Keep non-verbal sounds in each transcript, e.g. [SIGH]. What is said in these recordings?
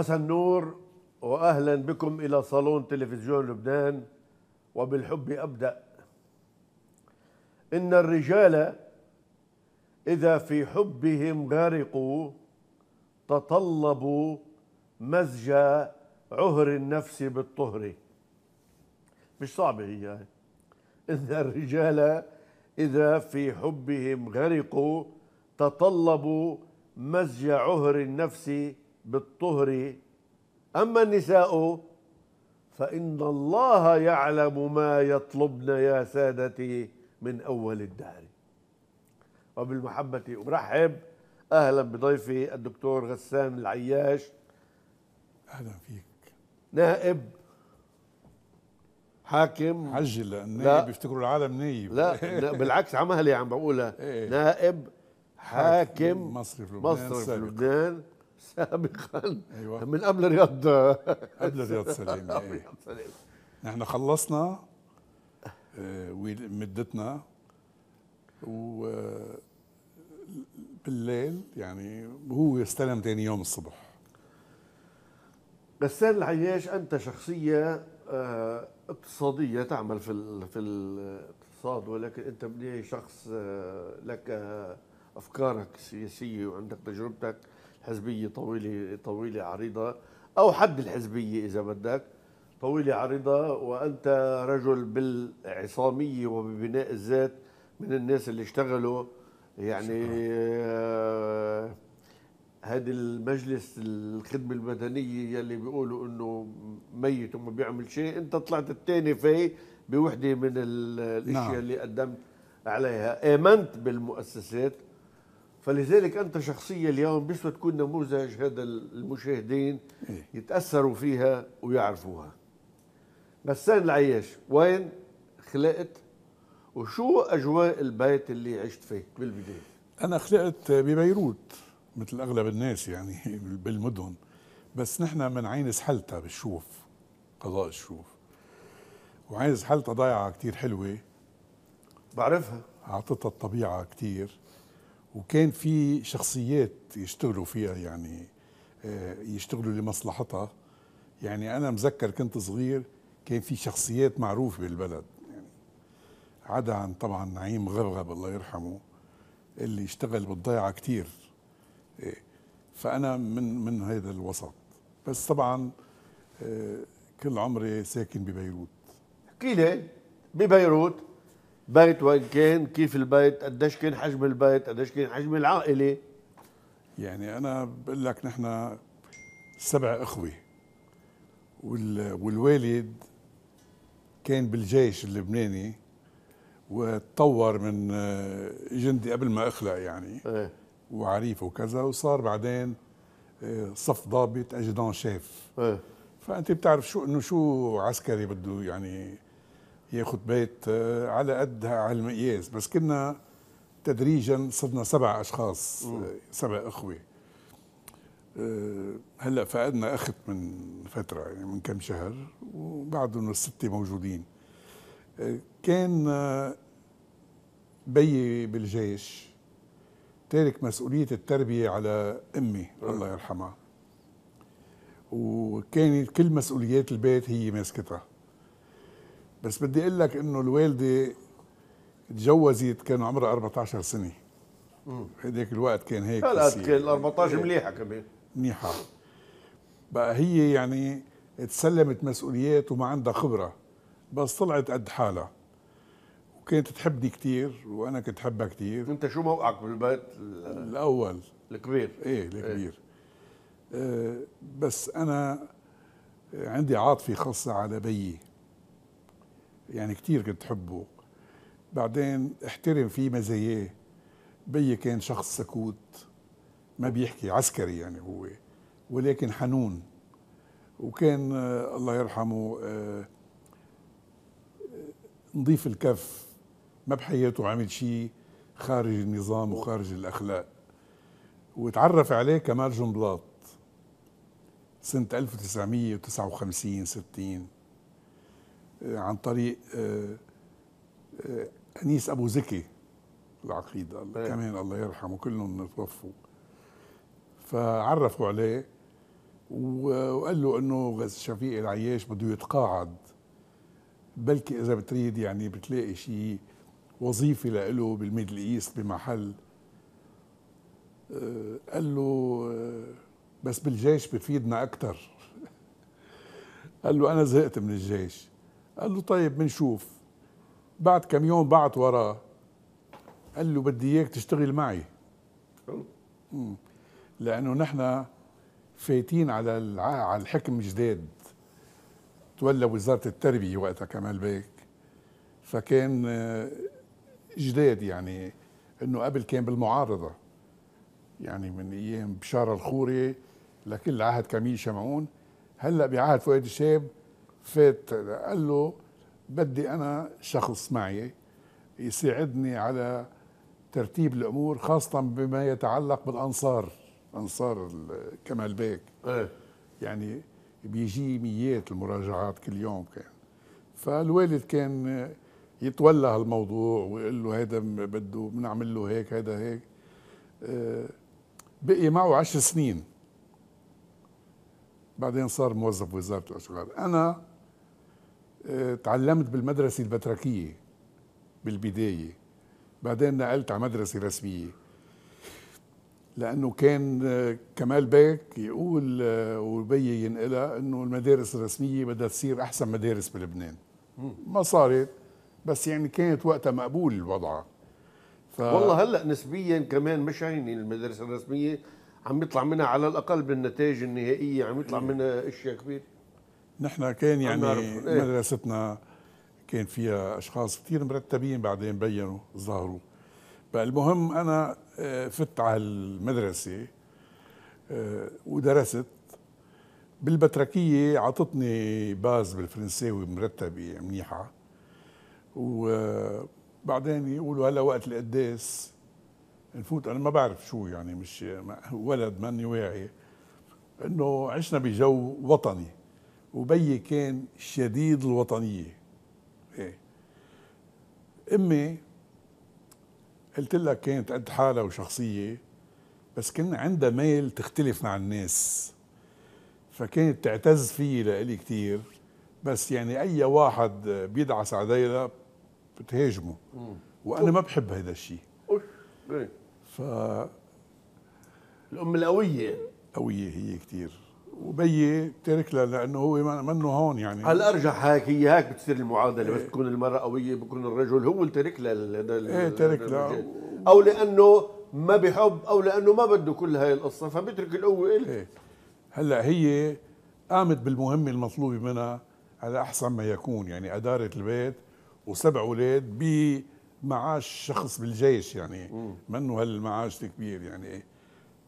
مساء النور واهلا بكم الى صالون تلفزيون لبنان وبالحب ابدا ان الرجال اذا في حبهم غرقوا تطلبوا مزج عهر النفس بالطهر مش صعبه هي ان الرجال اذا في حبهم غرقوا تطلبوا مزج عهر النفس بالطهر أما النساء فإن الله يعلم ما يطلبن يا سادتي من أول الدهر وبالمحبة أرحب أهلا بضيفي الدكتور غسان العياش أهلا فيك نائب حاكم لأن النائب بيفتكروا العالم نايب لا [LAUGHS] بالعكس عمهلي عم بقولها إيه. نائب حاكم في لبنان في لبنان سابقا أيوة. من قبل رياض قبل رياض سليم [LAUGHS] إيه. نحن خلصنا آه، مدتنا وبالليل آه، يعني هو استلم ثاني يوم الصبح غسان العياش انت شخصيه آه، اقتصاديه تعمل في في الاقتصاد ولكن انت بني شخص لك افكارك السياسيه وعندك تجربتك حزبيه طويله طويله عريضه او حد الحزبيه اذا بدك طويله عريضه وانت رجل بالعصاميه وببناء الذات من الناس اللي اشتغلوا يعني آه، هذا المجلس الخدمه المدنيه يلي بيقولوا انه ميت وما بيعمل شيء انت طلعت الثاني فيه بوحده من الاشياء نعم. اللي قدمت عليها امنت بالمؤسسات فلذلك انت شخصيه اليوم بيسوى تكون نموذج هذا المشاهدين إيه. يتاثروا فيها ويعرفوها غسان العياش وين خلقت وشو اجواء البيت اللي عشت فيه بالبدايه انا خلقت ببيروت مثل اغلب الناس يعني [LAUGHS] بالمدن بس نحن من عين سحلتها بالشوف قضاء الشوف وعين سحلتها ضيعه كتير حلوه بعرفها اعطتها الطبيعه كتير وكان في شخصيات يشتغلوا فيها يعني آه، يشتغلوا لمصلحتها يعني انا مذكر كنت صغير كان في شخصيات معروفه بالبلد يعني عدا عن طبعا نعيم غبغب الله يرحمه اللي اشتغل بالضيعه كثير إيه، فانا من من هذا الوسط بس طبعا آه، كل عمري ساكن ببيروت قيل ببيروت بيت وين كان كيف البيت قديش كان حجم البيت قديش كان حجم العائله يعني انا بقول لك نحن سبع اخوه والوالد كان بالجيش اللبناني وتطور من آه، جندي قبل ما اخلع يعني ايه وعريف وكذا وصار بعدين آه، صف ضابط اجدان شاف ايه فانت بتعرف شو انه شو عسكري بده يعني ياخذ بيت آه، على قدها على المقياس بس كنا تدريجا صرنا سبع اشخاص آه، سبع اخوه آه، هلا فقدنا اخت من فتره يعني من كم شهر وبعدهم السته موجودين كان بيي بالجيش تارك مسؤولية التربية على أمي الله يرحمها وكانت كل مسؤوليات البيت هي ماسكتها بس بدي اقول لك انه الوالده تجوزت كان عمرها 14 سنه هذاك الوقت كان هيك لا كان 14 مليحه كمان منيحه بقى هي يعني تسلمت مسؤوليات وما عندها خبره بس طلعت قد حالها وكانت تحبني كثير وانا كنت حبها كثير انت شو موقعك بالبيت الاول الكبير ايه, إيه. الكبير إيه. آه بس انا عندي عاطفه خاصه على بيي يعني كثير كنت حبه بعدين احترم فيه مزاياه بيي كان شخص سكوت ما بيحكي عسكري يعني هو ولكن حنون وكان آه، الله يرحمه آه، آه، نظيف الكف ما بحياته عمل شيء خارج النظام وخارج الاخلاق وتعرف عليه كمال جنبلاط سنة 1959 60 آه، عن طريق آه، آه، انيس ابو زكي العقيد الله إيه. كمان الله يرحمه كلهم توفوا فعرفوا عليه وقال له انه شفيق العياش بده يتقاعد بلكي اذا بتريد يعني بتلاقي شيء وظيفه لإله بالميدل ايست بمحل قال له بس بالجيش بفيدنا اكثر [LAUGHS] قال له انا زهقت من الجيش قال له طيب بنشوف بعد كم يوم بعت وراه قال له بدي اياك تشتغل معي لانه نحن فايتين على على الحكم جداد تولى وزاره التربيه وقتها كمال بيك فكان آه، جداد يعني انه قبل كان بالمعارضه يعني من ايام بشاره الخوري لكل عهد كميل شمعون هلا بعهد فؤاد الشاب فات قال له بدي أنا شخص معي يساعدني على ترتيب الأمور خاصة بما يتعلق بالأنصار أنصار كمال بيك ايه يعني بيجي ميات المراجعات كل يوم كان فالوالد كان يتولى هالموضوع ويقول له هذا بده بنعمل له هيك هذا هيك آه، بقي معه عشر سنين بعدين صار موظف بوزاره الاشغال انا تعلمت بالمدرسة البتركية بالبداية بعدين نقلت على مدرسة رسمية لأنه كان كمال بيك يقول وبي ينقلها أنه المدارس الرسمية بدها تصير أحسن مدارس بلبنان ما صارت بس يعني كانت وقتها مقبول الوضع ف... والله هلا نسبيا كمان مش هينه المدارس الرسميه عم يطلع منها على الاقل بالنتائج النهائيه عم يطلع إيه. منها اشياء كبيره نحن كان يعني إيه؟ مدرستنا كان فيها اشخاص كثير مرتبين بعدين بينوا ظهروا فالمهم انا آه، فت على المدرسه آه، ودرست بالبتركيه عطتني باز بالفرنساوي مرتبه منيحه وبعدين يقولوا هلا وقت القداس نفوت انا ما بعرف شو يعني مش ولد ماني واعي انه عشنا بجو وطني وبي كان شديد الوطنيه ايه امي قلت لها كانت قد حالها وشخصيه بس كان عندها ميل تختلف مع الناس فكانت تعتز فيي لإلي كثير بس يعني اي واحد بيدعس عليها بتهاجمه وانا ما بحب هذا الشيء ف الام القويه قويه هي كثير وبيي تارك لها لانه هو منه هون يعني على الارجح هيك هي هيك بتصير المعادله بس تكون المراه قويه بكون الرجل هو اللي تارك لها ايه تارك لها او لانه ما بحب او لانه ما بده كل هاي القصه فبترك القوه إلك إيه. هلا هي قامت بالمهمه المطلوبه منها على احسن ما يكون يعني ادارت البيت وسبع اولاد بمعاش شخص بالجيش يعني منه هالمعاش الكبير يعني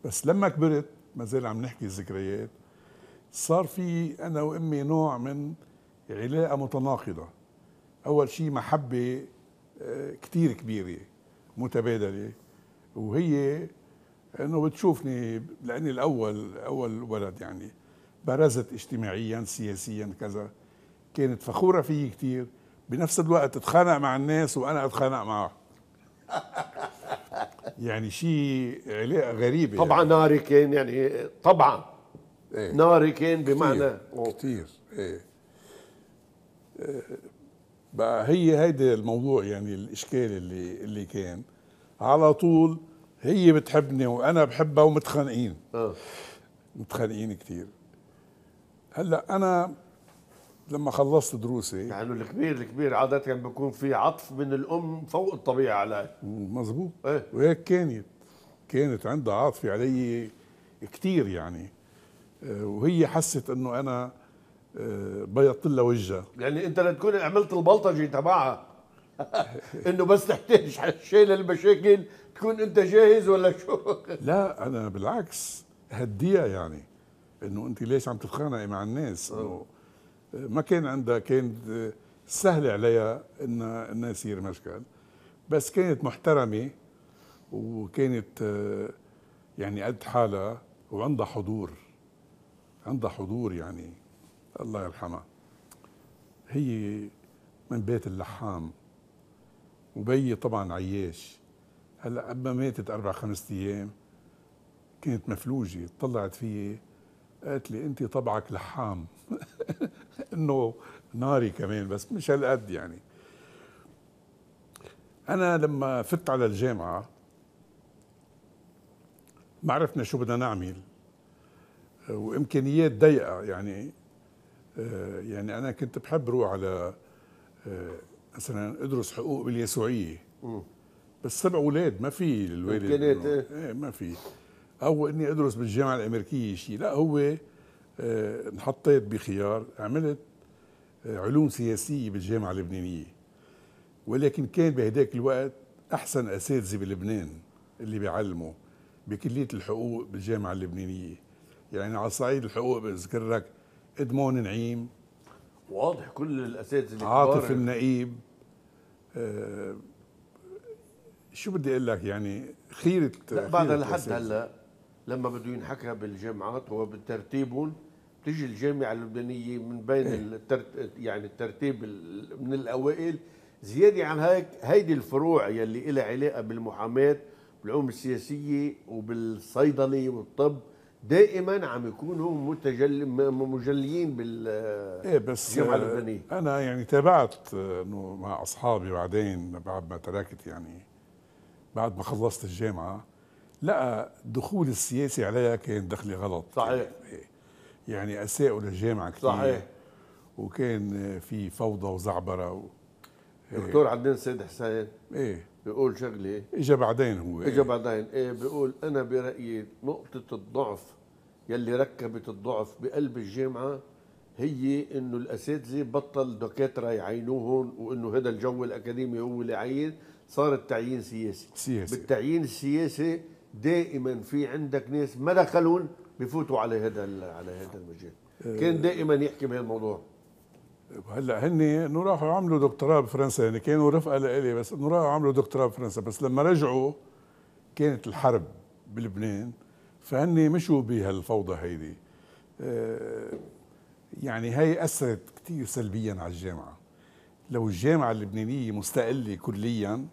بس لما كبرت ما زال عم نحكي الذكريات صار في انا وامي نوع من علاقه متناقضه اول شيء محبه آه، كثير كبيره متبادله وهي انه بتشوفني لاني الاول اول ولد يعني برزت اجتماعيا سياسيا كذا كانت فخوره فيي كثير بنفس الوقت تتخانق مع الناس وانا اتخانق معها [LAUGHS] يعني شيء علاقه غريبه طبعا يعني. ناري كان يعني طبعا إيه؟ ناري كان بمعنى كتير, كتير. إيه. إيه؟ بقى هي هيدا الموضوع يعني الاشكال اللي اللي كان على طول هي بتحبني وانا بحبها ومتخانقين آه. متخانقين كثير هلا انا لما خلصت دروسي يعني الكبير الكبير عادة كان بيكون في عطف من الام فوق الطبيعه على مزبوط ايه؟ وهيك كانت كانت عندها عاطفه علي كثير يعني وهي حست انه انا آه، بيضت لها وجهها يعني انت لتكون عملت البلطجه تبعها [LAUGHS] انه بس تحتاج شيء للمشاكل تكون انت جاهز ولا شو [LAUGHS] لا انا بالعكس هديها يعني انه انت ليش عم تتخانقي مع الناس انه آه. ما كان عندها كانت سهلة عليها ان انه يصير مشكل بس كانت محترمة وكانت آه، يعني قد حالها وعندها حضور عندها حضور يعني الله يرحمها هي من بيت اللحام وبي طبعا عياش هلا أبا ماتت أربع خمس أيام كانت مفلوجة طلعت فيي قالت لي أنت طبعك لحام [LAUGHS] إنه ناري كمان بس مش هالقد يعني أنا لما فت على الجامعة ما عرفنا شو بدنا نعمل وامكانيات ضيقه يعني آه، يعني انا كنت بحب روح على آه، مثلا ادرس حقوق باليسوعيه بس سبع اولاد ما في الوالد امكانيات إيه؟, ايه ما في او اني ادرس بالجامعه الامريكيه شيء لا هو انحطيت آه، بخيار عملت علوم سياسيه بالجامعه اللبنانيه ولكن كان بهداك الوقت احسن اساتذه بلبنان اللي بيعلموا بكليه الحقوق بالجامعه اللبنانيه يعني على صعيد الحقوق بذكر لك ادمون نعيم واضح كل الاساتذه الكبار عاطف النقيب آه شو بدي اقول لك يعني خيره لا بعد لحد هلا لما بده ينحكى بالجامعات وبترتيبهم بتيجي الجامعه اللبنانيه من بين إيه؟ الترت... يعني الترتيب من الاوائل زياده عن هيك هيدي الفروع يلي لها علاقه بالمحاماه بالعلوم السياسيه وبالصيدله والطب دائما عم يكونوا متجل مجليين بال ايه بس آه، انا يعني تابعت آه، انه مع اصحابي بعدين بعد ما تركت يعني بعد ما خلصت الجامعه لا دخول السياسي عليها كان دخلي غلط صحيح يعني اساءوا للجامعه كثير صحيح وكان في فوضى وزعبره و... دكتور إيه. عدنان سيد حسين ايه بيقول شغله اجى بعدين هو اجى إيه. بعدين ايه بيقول انا برايي نقطه الضعف يلي ركبت الضعف بقلب الجامعه هي انه الاساتذه بطل دكاتره يعينوهم وانه هذا الجو الاكاديمي هو اللي عين صار التعيين سياسي سياسي بالتعيين السياسي دائما في عندك ناس ما دخلون بفوتوا على هذا على هذا المجال آه. كان دائما يحكي بهالموضوع هلا هن انه راحوا عملوا دكتوراه بفرنسا يعني كانوا رفقه لإلي بس انه راحوا عملوا دكتوراه بفرنسا بس لما رجعوا كانت الحرب بلبنان فهن مشوا بهالفوضى هيدي آه، يعني هي اثرت كثير سلبيا على الجامعه لو الجامعه اللبنانيه مستقله كليا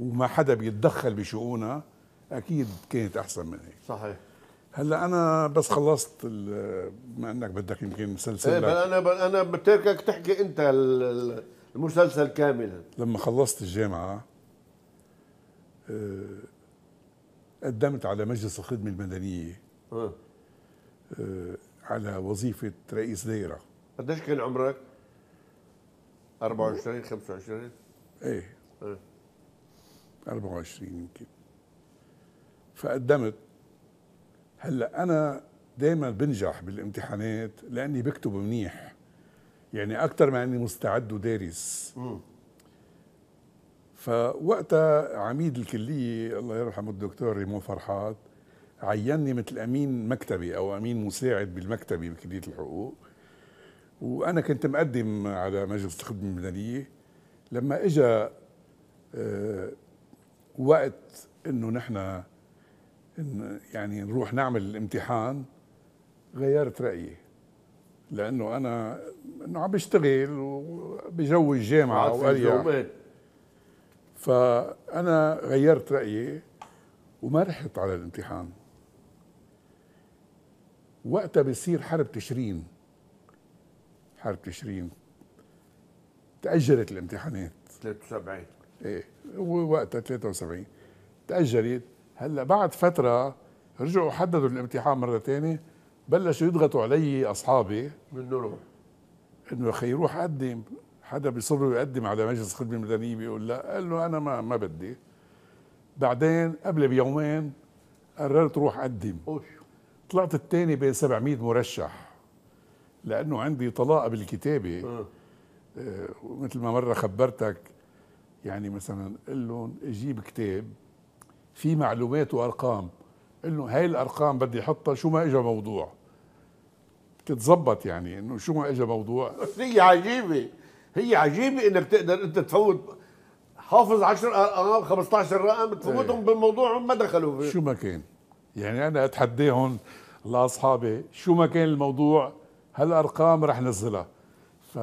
وما حدا بيتدخل بشؤونها اكيد كانت احسن من هيك صحيح هلا انا بس خلصت بما انك بدك يمكن مسلسل ايه بل انا بل انا بتركك تحكي انت المسلسل كاملا لما خلصت الجامعه آه، قدمت على مجلس الخدمه المدنيه اه, آه، على وظيفه رئيس دائره قديش كان عمرك؟ 24 25 ايه 24 آه. يمكن فقدمت هلا انا دائما بنجح بالامتحانات لاني بكتب منيح يعني اكثر ما اني مستعد ودارس فوقتها عميد الكليه الله يرحمه الدكتور ريمون فرحات عيني مثل امين مكتبي او امين مساعد بالمكتبي بكليه الحقوق وانا كنت مقدم على مجلس الخدمه المدنيه لما اجى آه، وقت انه نحن إن يعني نروح نعمل الامتحان غيرت رايي لانه انا انه عم بشتغل وبجو الجامعه واريح فانا غيرت رايي وما رحت على الامتحان وقتها بصير حرب تشرين حرب تشرين تاجلت الامتحانات 73 ايه وقتها 73 تاجلت هلا بعد فتره رجعوا حددوا الامتحان مره ثانيه بلشوا يضغطوا علي اصحابي بدنا نروح انه يا اخي روح قدم حدا بيصر يقدم على مجلس الخدمه المدنيه بيقول لا قال له انا ما ما بدي بعدين قبل بيومين قررت روح قدم طلعت الثاني بين 700 مرشح لانه عندي طلاقه بالكتابه أه. آه، ما مره خبرتك يعني مثلا قل لهم اجيب كتاب في معلومات وارقام انه هاي الارقام بدي احطها شو ما اجى موضوع بتتظبط يعني انه شو ما اجى موضوع [LAUGHS] هي عجيبه هي عجيبه انك تقدر انت تفوت حافظ 10 ارقام 15 رقم تفوتهم ايه. بالموضوع ما دخلوا فيه شو ما كان يعني انا اتحداهم لاصحابي شو ما كان الموضوع هالارقام رح نزلها ف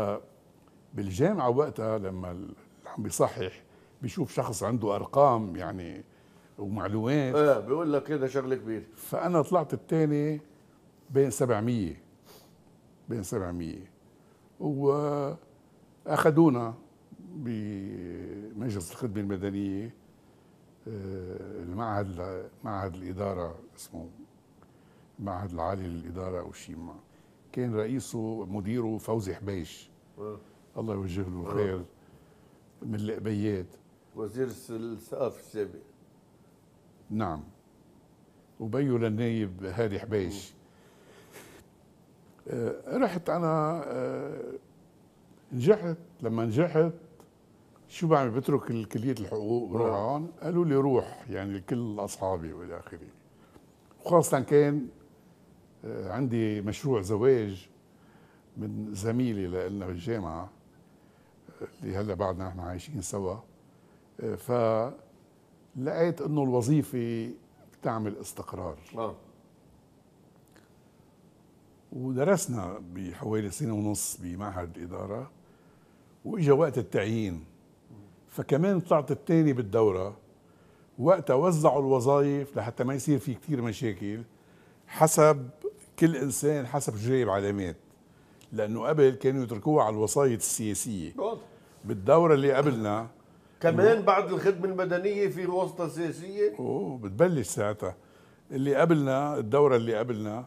بالجامعه وقتها لما عم بيصحح بيشوف شخص عنده ارقام يعني ومعلومات اه بيقول لك كده شغله كبيره فانا طلعت الثاني بين 700 بين 700 واخذونا بمجلس الخدمه المدنيه آه، المعهد معهد الاداره اسمه المعهد العالي للاداره او شيء ما كان رئيسه مديره فوزي حبيش آه. الله يوجه له آه. الخير من الابيات وزير الثقافه السابق نعم وبيو للنايب هادي حبيش آه، رحت انا آه، نجحت لما نجحت شو بعمل بترك كليه الحقوق بروح نعم. هون قالوا لي روح يعني كل اصحابي والى اخره وخاصه كان آه، عندي مشروع زواج من زميلي لنا بالجامعه اللي هلا بعدنا احنا عايشين سوا ف لقيت انه الوظيفه بتعمل استقرار آه. ودرسنا بحوالي سنه ونص بمعهد الاداره واجا وقت التعيين فكمان طلعت الثاني بالدوره وقتها وزعوا الوظائف لحتى ما يصير في كثير مشاكل حسب كل انسان حسب جايب علامات لانه قبل كانوا يتركوها على الوسايط السياسيه بالدوره اللي قبلنا كمان بعد الخدمه المدنيه في واسطه سياسيه اوه بتبلش ساعتها اللي قبلنا الدوره اللي قبلنا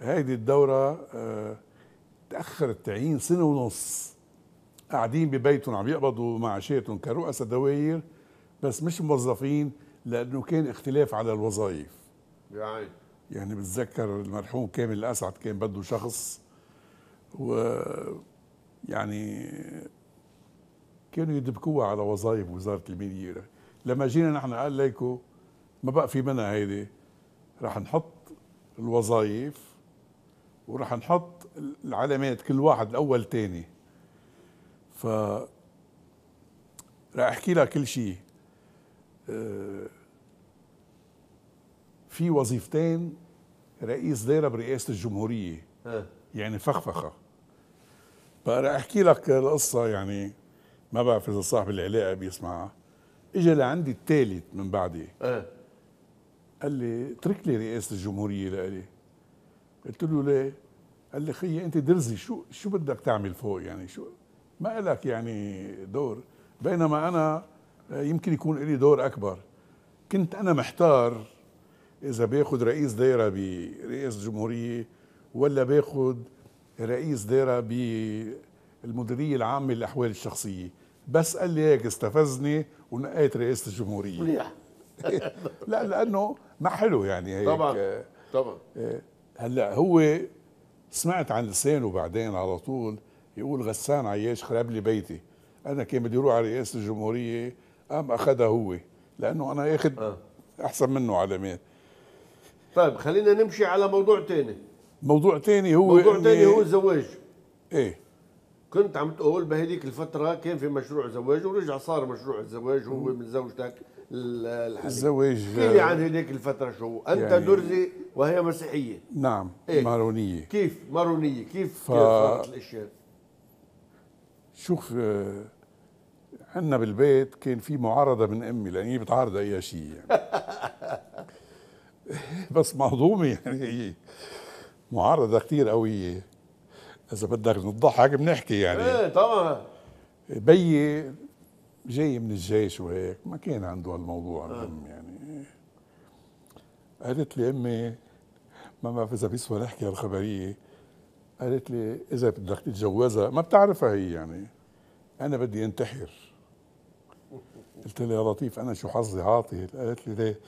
هيدي الدوره آه، تاخر التعيين سنه ونص قاعدين ببيتهم عم يقبضوا معاشاتهم كرؤساء دواير بس مش موظفين لانه كان اختلاف على الوظائف يعني يعني بتذكر المرحوم كامل الاسعد كان بده شخص و يعني كانوا يدبكوها على وظائف وزاره الماليه لما جينا نحن قال ليكو ما بقى في منها هيدي رح نحط الوظائف ورح نحط العلامات كل واحد الاول تاني ف رح احكي لها كل شيء آه، في وظيفتين رئيس دائره برئاسه الجمهوريه يعني فخفخه رح احكي لك القصه يعني ما بعرف اذا صاحب العلاقه بيسمعها اجى لعندي الثالث من بعدي ايه قال لي اترك لي رئاسه الجمهوريه لإلي قلت له ليه؟ قال لي خيي انت درزي شو شو بدك تعمل فوق يعني شو ما لك يعني دور بينما انا آه، يمكن يكون لي دور اكبر كنت انا محتار اذا باخذ رئيس دايره برئيس الجمهوريه ولا باخذ رئيس دايره بالمديريه العامه للاحوال الشخصيه بس قال لي هيك استفزني ونقيت رئاسه الجمهوريه [LAUGHS] لا لانه ما حلو يعني هيك طبعا طبعا آه، هلا هو سمعت عن لسانه بعدين على طول يقول غسان عياش خرب لي بيتي انا كان بدي اروح على رئاسه الجمهوريه قام اخذها هو لانه انا اخذ أه. احسن منه علامات طيب خلينا نمشي على موضوع ثاني موضوع ثاني هو موضوع ثاني هو الزواج ايه كنت عم تقول بهذيك الفترة كان في مشروع زواج ورجع صار مشروع الزواج هو من زوجتك الحالية الزواج احكي آه، عن هذيك الفترة شو أنت يعني درزي وهي مسيحية نعم إيه؟ مارونية كيف مارونية كيف ف... كيف صارت الأشياء شوف آه، عندنا بالبيت كان في معارضة من أمي لأن هي بتعارض أي شيء يعني [LAUGHS] بس مهضومة يعني معارضة كثير قوية اذا بدك نضحك بنحكي يعني ايه طبعا بيي جاي من الجيش وهيك ما كان عنده هالموضوع آه. الهم يعني قالت لي امي ما بعرف اذا بيسوى نحكي هالخبريه قالت لي اذا بدك تتجوزها ما بتعرفها هي يعني انا بدي انتحر [LAUGHS] قلت لها يا لطيف انا شو حظي عاطل قالت لي ليه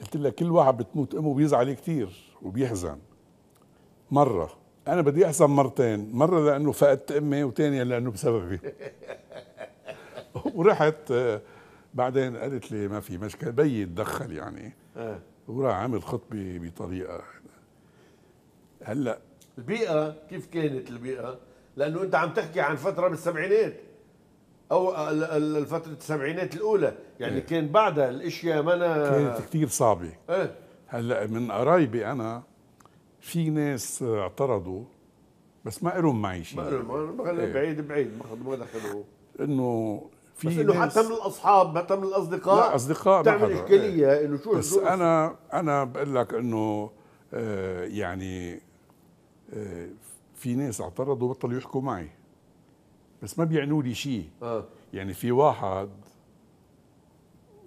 قلت لها كل واحد بتموت امه بيزعل كثير وبيحزن مره انا بدي احزن مرتين مره لانه فقدت امي وثانيه لانه بسببي ورحت بعدين قالت لي ما في مشكله بيي تدخل يعني آه. وراح عامل خطبه بطريقه هلا البيئه كيف كانت البيئه لانه انت عم تحكي عن فتره بالسبعينات او فتره السبعينات الاولى يعني إيه. كان بعدها الاشياء ما أنا كانت كثير صعبه إيه؟ هلا من قرايبي انا في ناس اعترضوا بس ما لهم شيء ما لهم إيه. بعيد بعيد ما دخلوه انه في بس انه حتى من الاصحاب حتى من الاصدقاء لا اصدقاء بتعمل اشكاليه ايه. انه شو بس شو انا انا بقول لك انه آه، يعني آه، في ناس اعترضوا بطلوا يحكوا معي بس ما بيعنوا لي شيء آه. يعني في واحد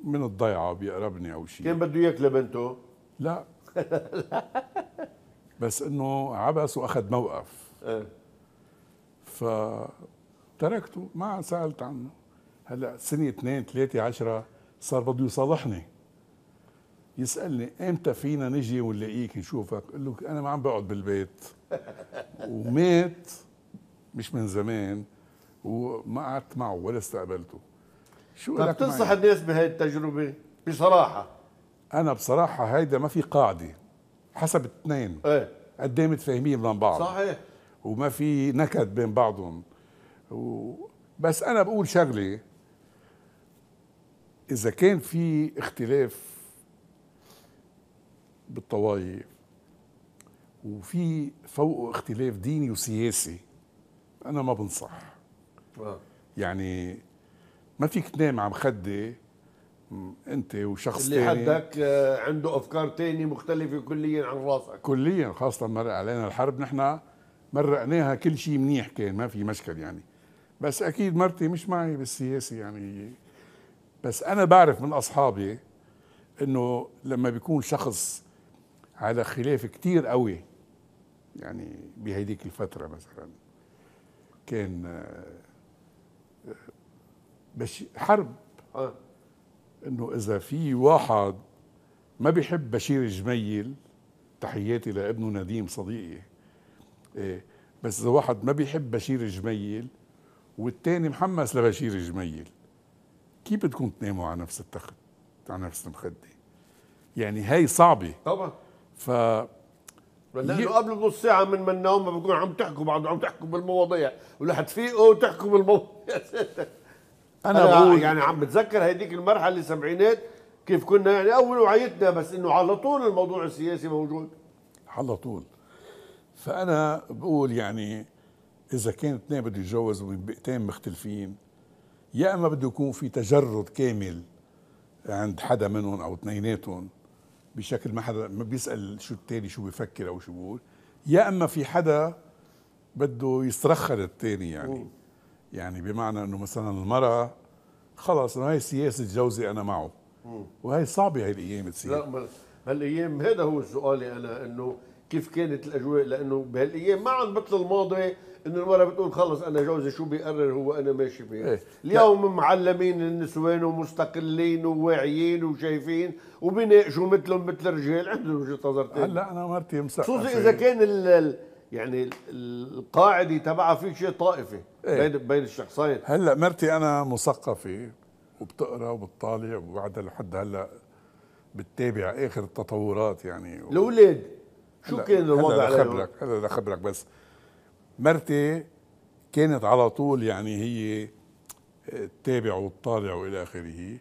من الضيعه بيقربني او شيء كان بده اياك لبنته؟ لا [LAUGHS] بس انه عبس واخذ موقف ايه فتركته ما سالت عنه هلا سنه اثنين ثلاثه عشرة صار بده يصالحني يسالني امتى فينا نجي ونلاقيك نشوفك قل له انا ما عم بقعد بالبيت [LAUGHS] ومات مش من زمان وما قعدت معه ولا استقبلته شو طب تنصح الناس بهي التجربه بصراحه انا بصراحه هيدا ما في قاعده حسب الاثنين ايه قد ايه متفاهمين من بعض صحيح وما في نكد بين بعضهم و... بس انا بقول شغله اذا كان في اختلاف بالطوايف وفي فوق اختلاف ديني وسياسي انا ما بنصح آه. يعني ما فيك تنام على مخده انت وشخص اللي حدك آه، عنده افكار تاني مختلفه كليا عن راسك كليا خاصه مر علينا الحرب نحن مرقناها كل شيء منيح كان ما في مشكل يعني بس اكيد مرتي مش معي بالسياسه يعني بس انا بعرف من اصحابي انه لما بيكون شخص على خلاف كتير قوي يعني بهديك الفتره مثلا كان آه، آه، بش حرب انه اذا في واحد ما بيحب بشير جميل تحياتي لابنه نديم صديقي إيه بس اذا واحد ما بيحب بشير جميل والتاني محمس لبشير جميل كيف بدكم تناموا على نفس التخت على نفس المخده يعني هاي صعبه طبعا ف لانه ي... قبل نص ساعه من ما النوم بكون عم تحكوا بعض عم تحكوا بالمواضيع ولح تفيقوا وتحكوا بالمواضيع [LAUGHS] انا, بقول يعني عم بتذكر هيديك المرحله السبعينات كيف كنا يعني اول وعيتنا بس انه على طول الموضوع السياسي موجود على طول فانا بقول يعني اذا كان اثنين بده يتجوزوا من بيئتين مختلفين يا اما بده يكون في تجرد كامل عند حدا منهم او اثنيناتهم بشكل ما حدا ما بيسال شو الثاني شو بيفكر او شو بيقول يا اما في حدا بده يسترخى للثاني يعني يعني بمعنى انه مثلا المراه خلص انه هي سياسه جوزي انا معه وهي صعبه هاي الايام تصير لا هالايام هذا هو سؤالي انا انه كيف كانت الاجواء لانه بهالايام ما عاد مثل الماضي انه المراه بتقول خلص انا جوزي شو بيقرر هو انا ماشي فيه إيه. اليوم لا. معلمين النسوان ومستقلين وواعيين وشايفين وبيناقشوا مثلهم مثل الرجال عندهم وجهه نظر ثانيه هلا انا مرتي مسكت خصوصا اذا كان ال يعني القاعده تبعها في شيء طائفي إيه؟ بين بين الشخصين هلا مرتي انا مثقفه وبتقرا وبتطالع وبعدها لحد هلا بتتابع اخر التطورات يعني و... الاولاد شو كان الوضع هلا خبرك هلا اخبرك بس مرتي كانت على طول يعني هي آه، تتابع وتطالع والى اخره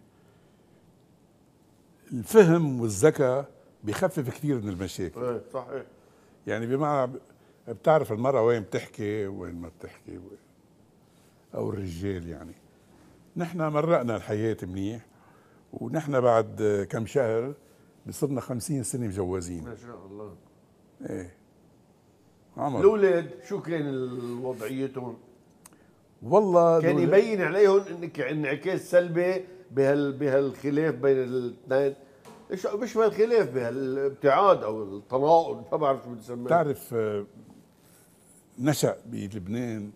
الفهم والذكاء بخفف كثير من المشاكل ايه صحيح يعني بمعنى بتعرف المرأة وين بتحكي وين ما بتحكي او الرجال يعني نحن مرقنا الحياه منيح ونحن بعد كم شهر صرنا 50 سنه مجوزين ما شاء الله ايه عمر الاولاد شو كان وضعيتهم؟ والله كان يبين عليهم انك انعكاس سلبي بهال بهالخلاف بين الاثنين ايش مش بهالخلاف بهالابتعاد او التناقض ما بعرف شو بنسميه بتعرف آه، نشا بلبنان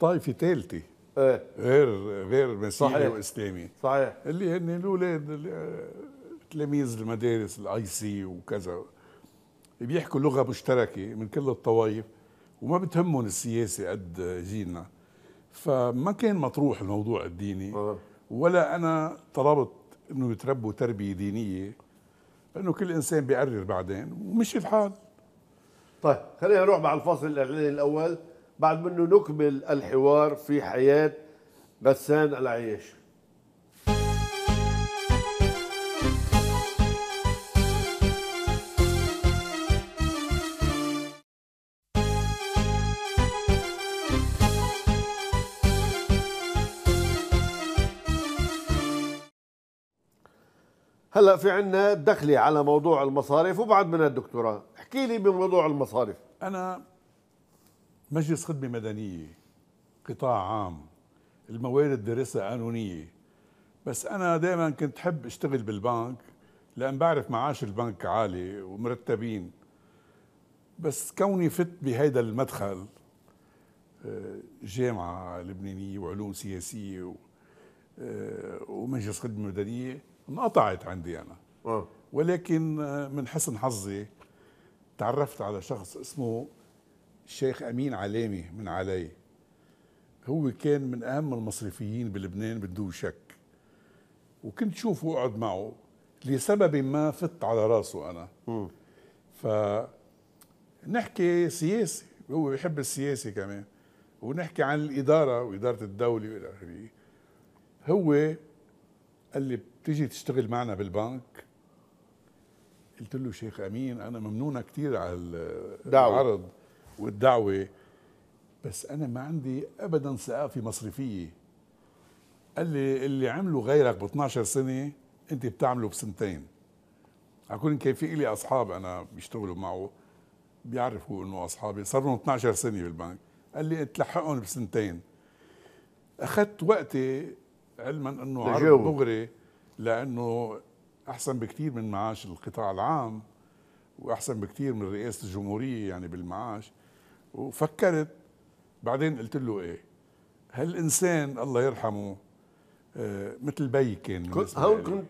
طائفه ثالثه ايه غير غير مسيحي واسلامي صحيح اللي هن الاولاد تلاميذ المدارس الاي سي وكذا بيحكوا لغه مشتركه من كل الطوائف وما بتهمهم السياسه قد جيلنا فما كان مطروح الموضوع الديني آه. ولا انا طلبت انه يتربوا تربيه دينيه انه كل انسان بيقرر بعدين ومشي الحال طيب خلينا نروح مع الفاصل الاعلاني الاول بعد منه نكمل الحوار في حياة غسان العياش هلا في عنا دخلي على موضوع المصارف وبعد منها الدكتوراه احكي لي بموضوع المصارف انا مجلس خدمة مدنية قطاع عام الموارد الدارسة قانونية بس أنا دائما كنت حب أشتغل بالبنك لأن بعرف معاش البنك عالي ومرتبين بس كوني فت بهيدا المدخل آه، جامعة لبنانية وعلوم سياسية آه، ومجلس خدمة مدنية انقطعت عندي أنا آه. ولكن من حسن حظي تعرفت على شخص اسمه الشيخ امين علامي من علي هو كان من اهم المصرفيين بلبنان بدون شك وكنت شوفه اقعد معه لسبب ما فت على راسه انا ف نحكي سياسه هو بيحب السياسه كمان ونحكي عن الاداره واداره الدوله والى اخره هو قال لي بتيجي تشتغل معنا بالبنك قلت له شيخ امين انا ممنونه كثير على العرض والدعوه بس انا ما عندي ابدا ثقافه مصرفيه قال لي اللي عمله غيرك ب 12 سنه انت بتعمله بسنتين اكون كان في لي اصحاب انا بيشتغلوا معه بيعرفوا انه اصحابي صار لهم 12 سنه بالبنك قال لي تلحقهم بسنتين اخذت وقتي علما انه عرض دغري لانه احسن بكثير من معاش القطاع العام واحسن بكثير من رئاسه الجمهوريه يعني بالمعاش وفكرت بعدين قلت له ايه هالانسان الله يرحمه آه مثل بي كان هون كنت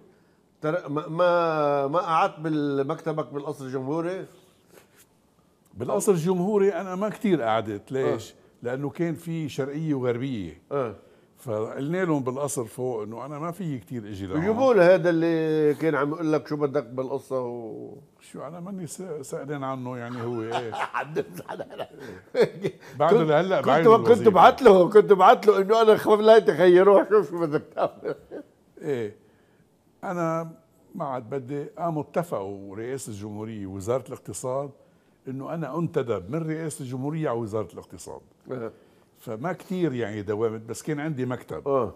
تر... ما ما قعدت بمكتبك بالقصر الجمهوري بالقصر الجمهوري انا ما كثير قعدت آه. ليش؟ أه. لانه كان في شرقيه وغربيه أه. فقلنا لهم بالقصر فوق انه انا ما فيي كثير اجي لهم بيجيبوا هذا اللي كان عم يقول لك شو بدك بالقصه و... شو انا ماني سائلين عنه يعني هو [LAUGHS] ايش بعد هلا بعد كنت كنت بعت له كنت بعت له انه انا خبر لا تخيروه [LAUGHS] شوف شو بدك تعمل ايه انا ما عاد بدي قاموا اتفقوا رئاسه الجمهوريه ووزاره الاقتصاد انه انا انتدب من رئاسه الجمهوريه على وزاره الاقتصاد إيه. فما كثير يعني دوامت بس كان عندي مكتب اه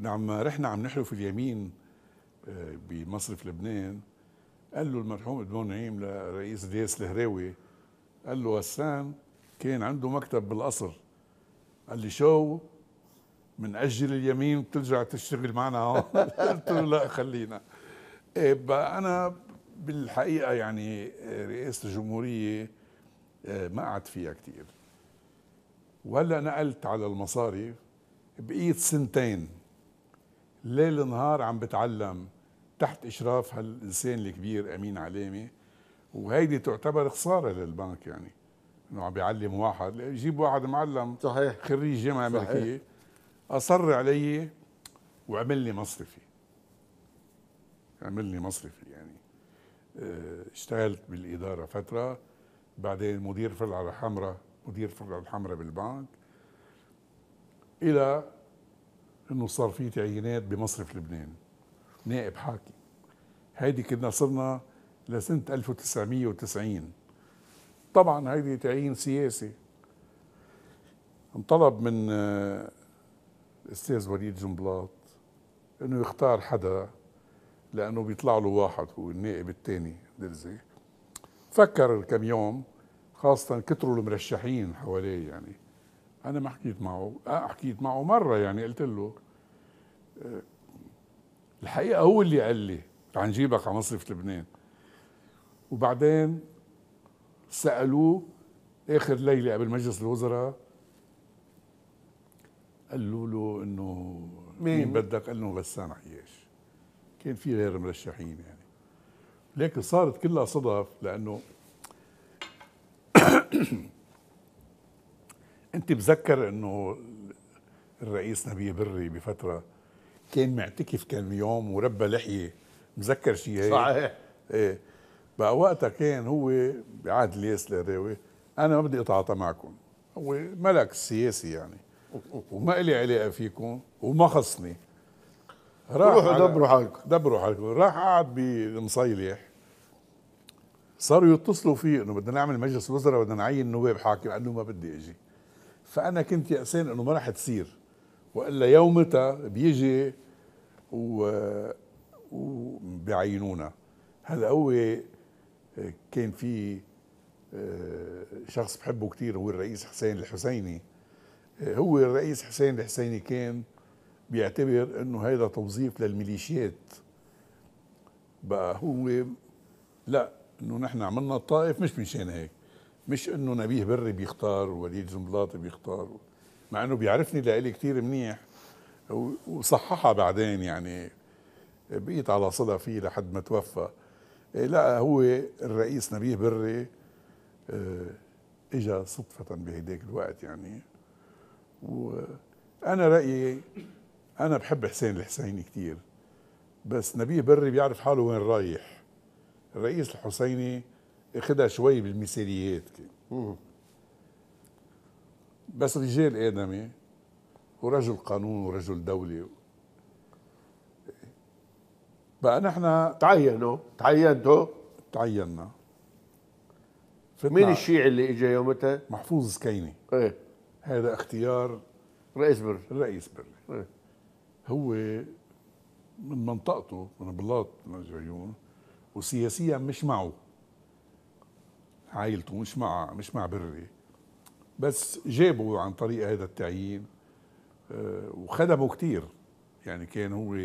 نعم رحنا عم نحلف اليمين بمصرف لبنان قال له المرحوم ادمون نعيم لرئيس دياس الهراوي قال له غسان كان عنده مكتب بالقصر قال لي شو من أجل اليمين بترجع تشتغل معنا هون [LAUGHS] قلت له لا خلينا إيه، انا بالحقيقه يعني إيه، رئاسه الجمهوريه إيه، ما قعدت فيها كثير وهلا نقلت على المصاري بقيت سنتين ليل نهار عم بتعلم تحت اشراف هالانسان الكبير امين علامه وهيدي تعتبر خساره للبنك يعني انه عم بيعلم واحد يجيب واحد معلم صحيح خريج جامعه امريكيه اصر علي وعمل لي مصرفي عمل لي مصرفي يعني آه، اشتغلت بالاداره فتره بعدين مدير فرع الحمراء مدير فرع الحمراء بالبنك الى انه صار في تعيينات بمصرف لبنان نائب حاكم هيدي كنا صرنا لسنة 1990 طبعا هيدي تعيين سياسي انطلب من الاستاذ آه، وليد جنبلاط انه يختار حدا لانه بيطلع له واحد هو النائب الثاني درزي فكر كم يوم خاصة كتروا المرشحين حواليه يعني أنا ما حكيت معه أه حكيت معه مرة يعني قلت له آه، الحقيقه هو اللي قال لي نجيبك على مصرف لبنان وبعدين سالوه اخر ليله قبل مجلس الوزراء قالوا له انه مين, مين بدك؟ قال له غسان عياش كان في غير مرشحين يعني لكن صارت كلها صدف لانه [COUGHS] انت بذكر انه الرئيس نبيه بري بفتره كان معتكف كان يوم وربى لحيه مذكر شيء هيك صحيح ايه بقى وقتها كان هو بعهد الياس الهراوي انا ما بدي اتعاطى معكم هو ملك سياسي يعني وما لي علاقه فيكم وما خصني راح روحوا دبروا حالكم دبروا حالكم راح قعد بمصيلح صاروا يتصلوا فيه انه بدنا نعمل مجلس وزراء بدنا نعين نواب حاكم قال له ما بدي اجي فانا كنت يأسان انه ما راح تصير والا يومتها بيجي و وبيعينونا هلا هو كان في شخص بحبه كثير هو الرئيس حسين الحسيني هو الرئيس حسين الحسيني كان بيعتبر انه هيدا توظيف للميليشيات بقى هو لا انه نحن عملنا الطائف مش مشان هيك مش انه نبيه بري بيختار ووليد زنبلاطي بيختار مع انه بيعرفني لالي كتير منيح وصححها بعدين يعني بقيت على صلة فيه لحد ما توفى لا هو الرئيس نبيه بري اجى صدفة بهديك الوقت يعني وانا رأيي انا بحب حسين الحسيني كتير بس نبيه بري بيعرف حاله وين رايح الرئيس الحسيني اخذها شوي بالمثاليات بس رجال آدمي ورجل قانون ورجل دولة بقى نحن تعينوا تعينتوا تعيننا مين الشيعي اللي اجى يومتها؟ محفوظ سكيني ايه هذا اختيار رئيس بر رئيس بر ايه هو من منطقته من بلاط من الجيون وسياسيا مش معه عائلته مش مع مش مع بري بس جابوا عن طريق هذا التعيين آه، وخدموا كتير يعني كان هو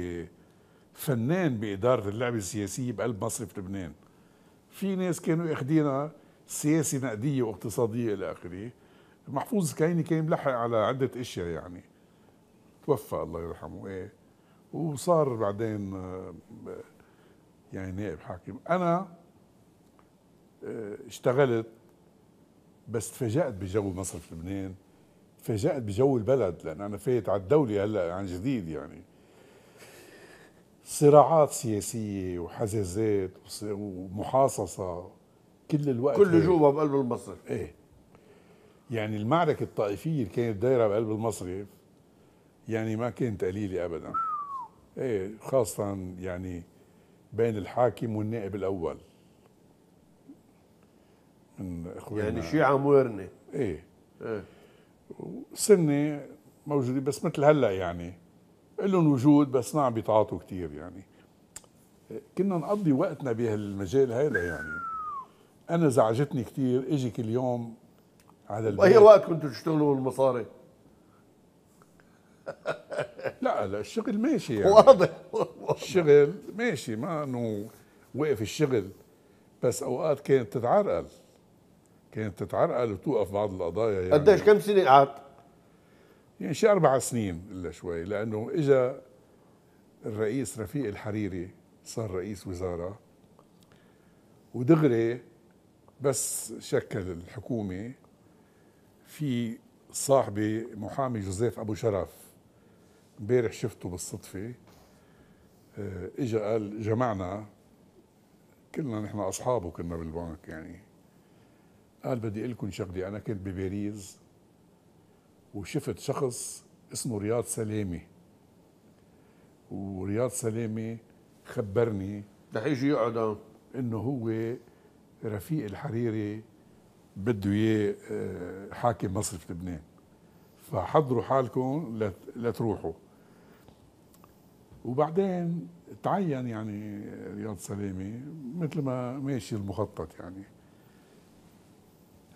فنان بإدارة اللعبة السياسية بقلب مصرف لبنان في ناس كانوا ياخدينها سياسة نقدية واقتصادية إلى آخره محفوظ كيني كان ملحق على عدة أشياء يعني توفى الله يرحمه إيه وصار بعدين آه، يعني نائب حاكم أنا آه، اشتغلت بس تفاجأت بجو مصرف لبنان تفاجأت بجو البلد لأن أنا فايت على الدولة هلا عن جديد يعني صراعات سياسية وحزازات ومحاصصة كل الوقت كل جوا بقلب المصرف ايه يعني المعركة الطائفية اللي كانت دايرة بقلب المصرف يعني ما كانت قليلة أبدا ايه خاصة يعني بين الحاكم والنائب الأول من اخواننا يعني شيعه موارنه ايه ايه سني موجودين بس مثل هلا يعني لهم وجود بس ما عم بيتعاطوا كثير يعني كنا نقضي وقتنا بهالمجال هيدا يعني انا زعجتني كثير اجي كل يوم على البيت اي وقت كنتوا تشتغلوا بالمصاري [LAUGHS] لا لا الشغل ماشي يعني واضح الشغل ماشي ما انه وقف الشغل بس اوقات كانت تتعرقل كانت تتعرقل وتوقف بعض القضايا يعني قديش كم سنه قعد؟ يعني شي اربع سنين الا شوي لانه اجى الرئيس رفيق الحريري صار رئيس وزاره ودغري بس شكل الحكومه في صاحبي محامي جوزيف ابو شرف امبارح شفته بالصدفه آه، اجى قال جمعنا كلنا نحن اصحابه كنا بالبنك يعني قال بدي اقول لكم شغله انا كنت بباريس وشفت شخص اسمه رياض سلامه ورياض سلامه خبرني رح يجي يقعد آه. انه هو رفيق الحريري بده اياه آه، حاكم مصرف لبنان فحضروا حالكم لتروحوا وبعدين تعين يعني رياض سلامه مثل ما ماشي المخطط يعني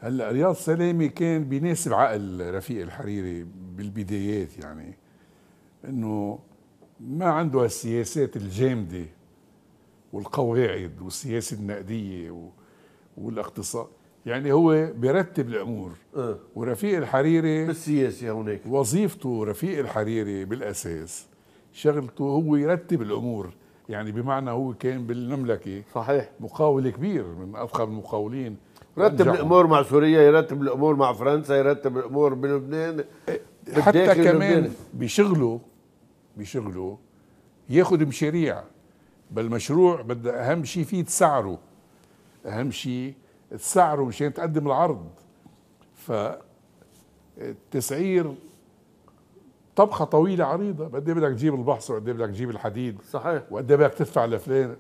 هلا رياض سلامه كان بيناسب عقل رفيق الحريري بالبدايات يعني انه ما عنده هالسياسات الجامده والقواعد والسياسه النقديه والاقتصاد يعني هو بيرتب الامور أه. ورفيق الحريري بالسياسه هناك وظيفته رفيق الحريري بالاساس شغلته هو يرتب الامور يعني بمعنى هو كان بالمملكه صحيح مقاول كبير من افخم المقاولين رتب الامور مع سوريا يرتب الامور مع فرنسا يرتب الامور بلبنان إيه، حتى كمان بشغله بشغله ياخذ مشاريع بالمشروع مشروع بدأ اهم شيء فيه تسعره اهم شيء تسعره مشان تقدم العرض ف التسعير طبخه طويله عريضه قد إيه بدك تجيب البحص وقد إيه بدك تجيب الحديد صحيح وقد بدك تدفع لفلان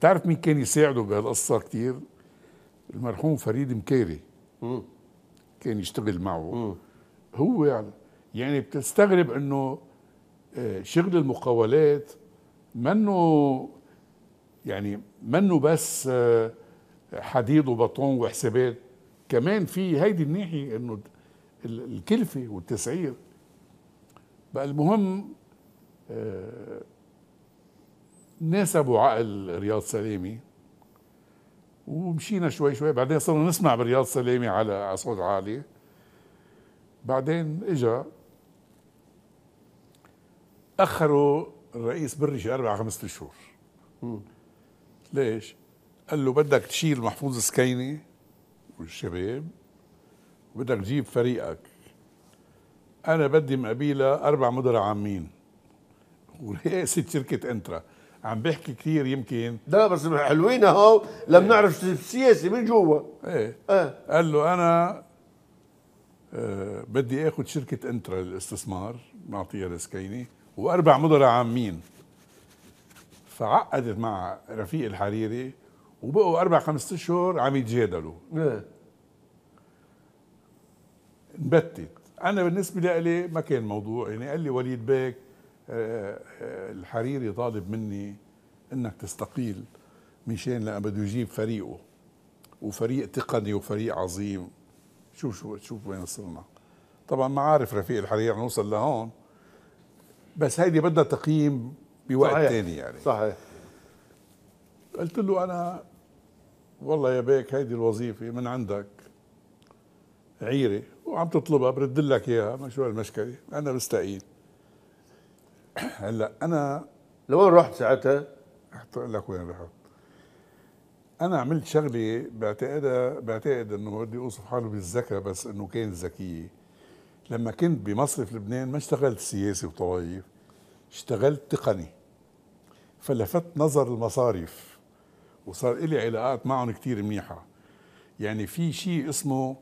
تعرف مين كان يساعده بهالقصه كثير المرحوم فريد مكيري كان يشتغل معه هو يعني يعني بتستغرب انه آه، شغل المقاولات منه يعني منه بس آه، حديد وبطون وحسابات كمان في هيدي الناحيه انه الكلفه والتسعير بقى المهم آه، ناسبوا عقل رياض سلامي ومشينا شوي شوي بعدين صرنا نسمع برياض سلامي على صوت عالي بعدين اجا اخروا الرئيس شي اربع خمسة شهور ليش؟ قال له بدك تشيل محفوظ سكيني والشباب وبدك تجيب فريقك انا بدي مقابيله اربع مدراء عامين ورئاسه شركه انترا عم بيحكي كثير يمكن لا بس حلوين اهو لما ايه. نعرف السياسه من جوا ايه. ايه قال له انا آه بدي اخذ شركه انترا للاستثمار معطيها لسكيني واربع مدراء عامين فعقدت مع رفيق الحريري وبقوا اربع خمسة اشهر عم يتجادلوا ايه انا بالنسبه لي ما كان موضوع يعني قال لي وليد بيك آه، آه، الحريري طالب مني انك تستقيل مشان لما بده يجيب فريقه وفريق تقني وفريق عظيم شوف شو شوف وين وصلنا طبعا ما عارف رفيق الحريري نوصل لهون بس هيدي بدها تقييم بوقت ثاني يعني صحيح قلت له انا والله يا بيك هيدي الوظيفه من عندك عيره وعم تطلبها برد لك اياها ما شو المشكلة انا مستقيل [COUGHS] هلا انا لوين رحت ساعتها؟ رح لك وين رحت انا عملت شغله بعتقدها بعتقد انه بدي اوصف حاله بالذكاء بس انه كان ذكيه لما كنت بمصرف لبنان ما اشتغلت سياسي وطوايف اشتغلت تقني فلفت نظر المصارف وصار لي علاقات معهم كثير منيحة يعني في شيء اسمه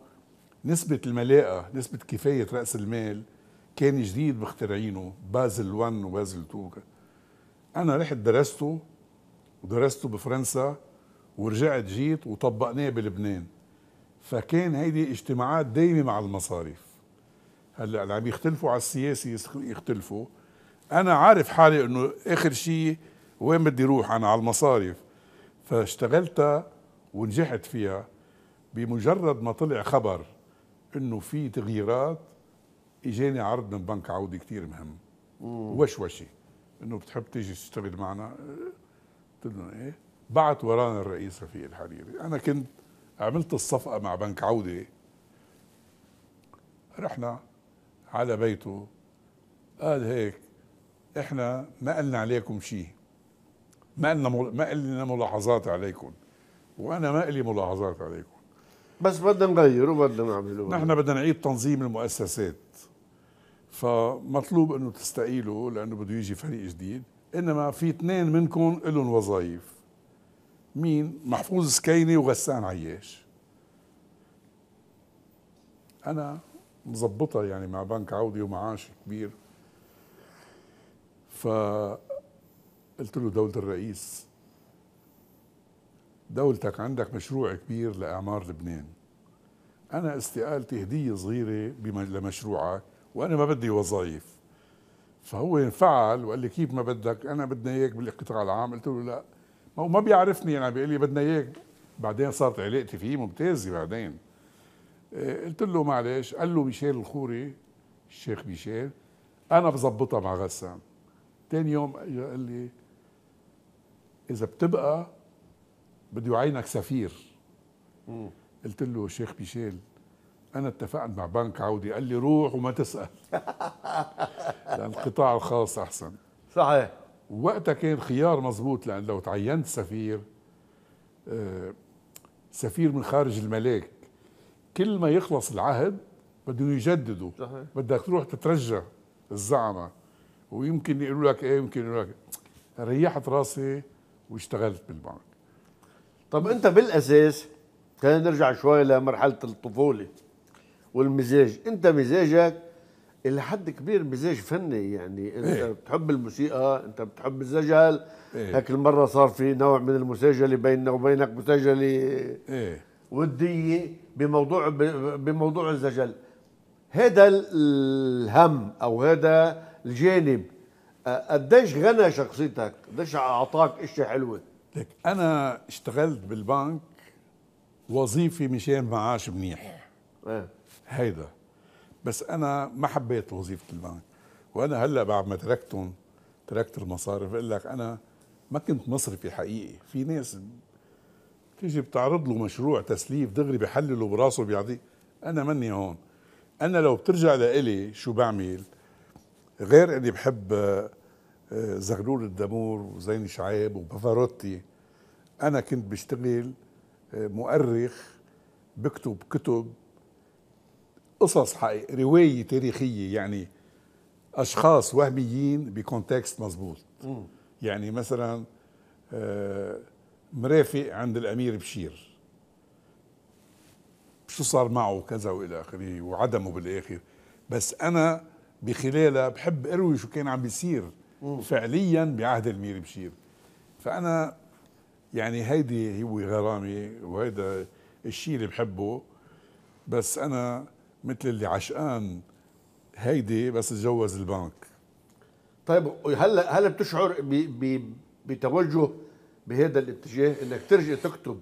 نسبة الملاءة نسبة كفاية رأس المال كان جديد مخترعينه بازل 1 وبازل 2 انا رحت درسته ودرسته بفرنسا ورجعت جيت وطبقناه بلبنان فكان هيدي اجتماعات دايمه مع المصارف هلا اللي عم يختلفوا على السياسي يختلفوا انا عارف حالي انه اخر شيء وين بدي روح انا على المصارف فاشتغلتها ونجحت فيها بمجرد ما طلع خبر انه في تغييرات اجاني عرض من بنك عودي كثير مهم وشوشي انه بتحب تيجي تشتغل معنا قلت لهم ايه بعت ورانا الرئيس رفيق الحريري انا كنت عملت الصفقه مع بنك عوده رحنا على بيته قال هيك احنا ما قلنا عليكم شيء ما قلنا ما قلنا ملاحظات عليكم وانا ما لي ملاحظات عليكم بس بدنا نغير وبدنا نعمل نحن بدنا نعيد تنظيم المؤسسات فمطلوب انه تستقيلوا لانه بده يجي فريق جديد انما في اثنين منكم لهم وظائف مين محفوظ سكيني وغسان عياش انا مظبطها يعني مع بنك عودي ومعاش كبير فقلت له دولة الرئيس دولتك عندك مشروع كبير لإعمار لبنان أنا استقالتي هدية صغيرة لمشروعك وانا ما بدي وظائف فهو انفعل وقال لي كيف ما بدك انا بدنا اياك بالقطاع العام قلت له لا ما هو ما بيعرفني انا بيقول لي بدنا اياك بعدين صارت علاقتي فيه ممتازه بعدين إيه، قلت له معلش قال له ميشيل الخوري الشيخ ميشيل انا بظبطها مع غسان ثاني يوم قال لي اذا بتبقى بده يعينك سفير قلت له شيخ ميشيل انا اتفقت مع بنك عودي قال لي روح وما تسال لان [LAUGHS] القطاع الخاص احسن صحيح وقتها كان خيار مزبوط لان لو تعينت سفير آه، سفير من خارج الملاك كل ما يخلص العهد بده يجددوا صحيح. بدك تروح تترجى الزعمه ويمكن يقولوا لك ايه يمكن يقولوا لك ريحت راسي واشتغلت بالبنك طب انت بالاساس خلينا نرجع شوي لمرحله الطفوله والمزاج انت مزاجك الى حد كبير مزاج فني يعني انت إيه؟ بتحب الموسيقى انت بتحب الزجل إيه؟ هيك المره صار في نوع من المساجله بيننا وبينك مساجله إيه؟ وديه بموضوع بموضوع الزجل هذا الهم او هذا الجانب قديش غنى شخصيتك قديش اعطاك اشياء حلوه لك انا اشتغلت بالبنك وظيفه مشان معاش منيح إيه؟ هيدا بس انا ما حبيت وظيفه البنك وانا هلا بعد ما تركتهم تركت المصارف بقول لك انا ما كنت مصرفي حقيقي في ناس تيجي بتعرض له مشروع تسليف دغري بحلله براسه بيعطيه انا مني هون انا لو بترجع لإلي شو بعمل غير اني بحب آه، زغلول الدمور وزين شعيب وبافاروتي انا كنت بشتغل آه، مؤرخ بكتب كتب قصص حقيقية رواية تاريخية يعني أشخاص وهميين بكونتكست مزبوط يعني مثلا آه، مرافق عند الأمير بشير شو صار معه وكذا والى اخره وعدمه بالاخر بس انا بخلالها بحب اروي شو كان عم بيصير فعليا بعهد الامير بشير فانا يعني هيدي هو غرامي وهيدا الشيء اللي بحبه بس انا مثل اللي عشقان هيدي بس تجوز البنك طيب هلا هلا بتشعر بتوجه بهذا الاتجاه انك ترجع تكتب